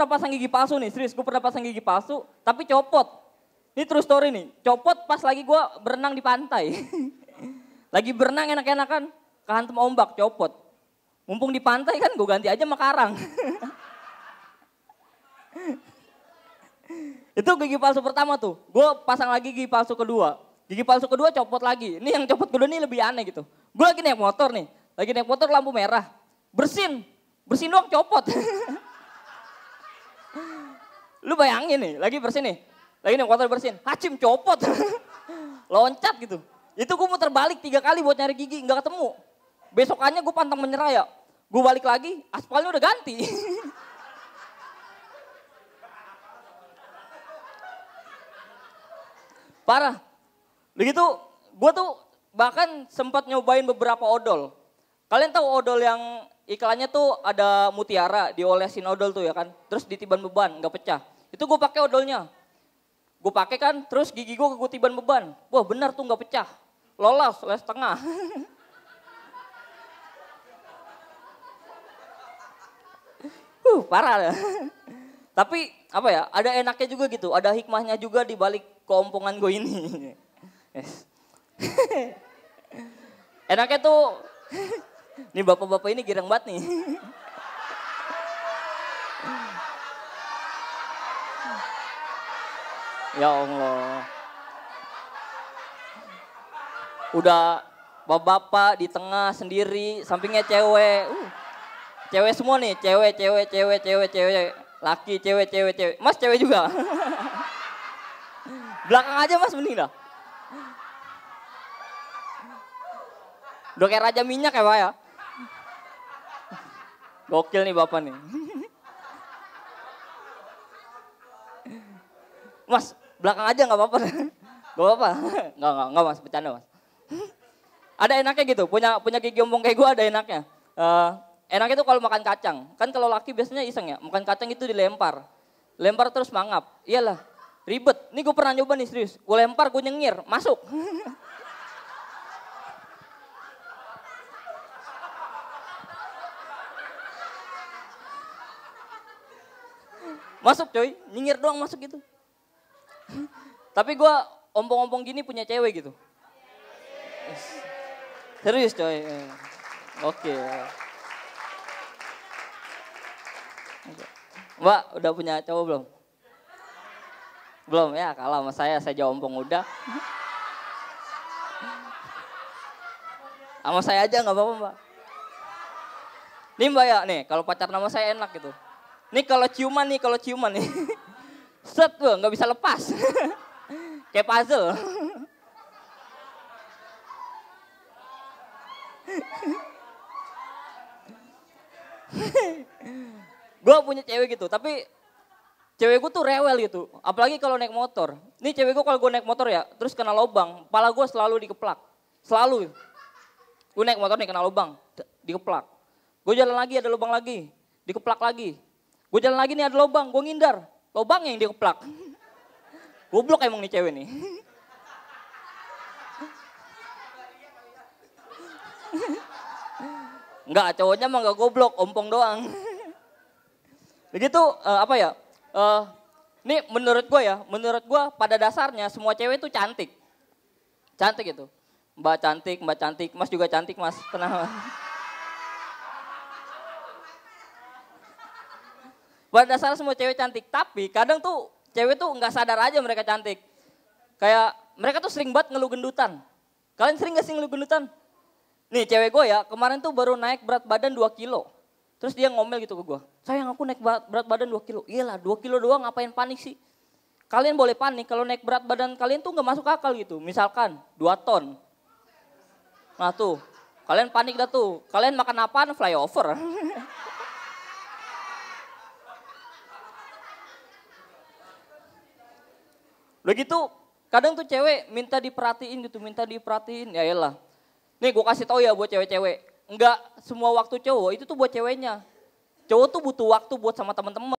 pernah pasang gigi palsu nih, serius gue pernah pasang gigi palsu, tapi copot. Ini true story nih, copot pas lagi gue berenang di pantai. lagi berenang enak-enakan, kehantem ombak, copot. Mumpung di pantai kan gue ganti aja sama karang. Itu gigi palsu pertama tuh, gue pasang lagi gigi palsu kedua. Gigi palsu kedua copot lagi, ini yang copot kedua ini lebih aneh gitu. Gue lagi naik motor nih, lagi naik motor lampu merah, bersin, bersin doang copot. Lu bayangin nih, lagi bersin nih. Lagi nih kotor bersin, hacim copot. Loncat gitu. Itu gue muter balik tiga kali buat nyari gigi, nggak ketemu. Besokannya gue pantang menyerah ya. Gue balik lagi, aspalnya udah ganti. Parah. Begitu, gue tuh bahkan sempat nyobain beberapa odol. Kalian tahu odol yang iklannya tuh ada mutiara diolesin odol tuh ya kan. Terus ditiban beban nggak pecah. Itu gue pakai odolnya. Gue pakai kan terus gigi gue kegutiban beban. Wah benar tuh nggak pecah. Lolos les setengah. uh parah. Tapi apa ya ada enaknya juga gitu. Ada hikmahnya juga di balik keompongan gue ini. Enaknya tuh ini bapak-bapak ini girang banget nih. ya Allah. Udah bapak-bapak di tengah sendiri, sampingnya cewek. Uh, cewek semua nih, cewek, cewek, cewek, cewek, cewek. Laki, cewek, cewek, cewek. Mas cewek juga. Belakang aja mas mending dah. Udah kayak raja minyak ya pak ya. Gokil nih Bapak nih. Mas, belakang aja nggak apa-apa. Gak apa-apa. Gak, gak, nggak mas, bercanda mas. Ada enaknya gitu, punya punya gigi ompong kayak gue ada enaknya. Uh, enaknya tuh kalau makan kacang. Kan kalau laki biasanya iseng ya, makan kacang itu dilempar. Lempar terus mangap. Iyalah, ribet. Ini gue pernah nyoba nih serius. Gue lempar, gue nyengir, masuk. Masuk coy, nyinyir doang masuk gitu. Tapi gue ompong-ompong gini punya cewek gitu. Serius coy. Oke. Okay. Mbak udah punya cowok belum? Belum ya kalah sama saya, saya jauh ompong udah. sama saya aja nggak apa-apa mbak. Nih mbak ya nih kalau pacar nama saya enak gitu. Nih kalau ciuman nih, kalau ciuman nih. Set tuh, nggak bisa lepas. Kayak puzzle. gue punya cewek gitu, tapi cewek gue tuh rewel gitu. Apalagi kalau naik motor. Nih cewek gue kalau gue naik motor ya, terus kena lobang. kepala gue selalu dikeplak. Selalu. Gue naik motor nih kena lubang, dikeplak. Gue jalan lagi ada lubang lagi, dikeplak lagi. Gue jalan lagi nih ada lobang, gue ngindar. Lobang yang dikeplak. Goblok emang nih cewek nih. Enggak, cowoknya emang gue goblok, ompong doang. Begitu uh, apa ya? Uh, eh, ini menurut gue ya, menurut gue pada dasarnya semua cewek itu cantik. Cantik itu. Mbak cantik, mbak cantik, mas juga cantik mas, tenang mas. Pada dasarnya semua cewek cantik, tapi kadang tuh cewek tuh nggak sadar aja mereka cantik. Kayak mereka tuh sering banget ngeluh gendutan. Kalian sering gak sih ngeluh gendutan? Nih cewek gue ya, kemarin tuh baru naik berat badan 2 kilo. Terus dia ngomel gitu ke gue, sayang aku naik berat badan 2 kilo. Iyalah 2 kilo doang ngapain panik sih? Kalian boleh panik kalau naik berat badan kalian tuh nggak masuk akal gitu. Misalkan 2 ton. Nah tuh, kalian panik dah tuh. Kalian makan apaan? Flyover. Udah gitu, kadang tuh cewek minta diperhatiin gitu, minta diperhatiin. Ya iyalah. Nih gue kasih tau ya buat cewek-cewek. Enggak semua waktu cowok itu tuh buat ceweknya. Cowok tuh butuh waktu buat sama teman-teman.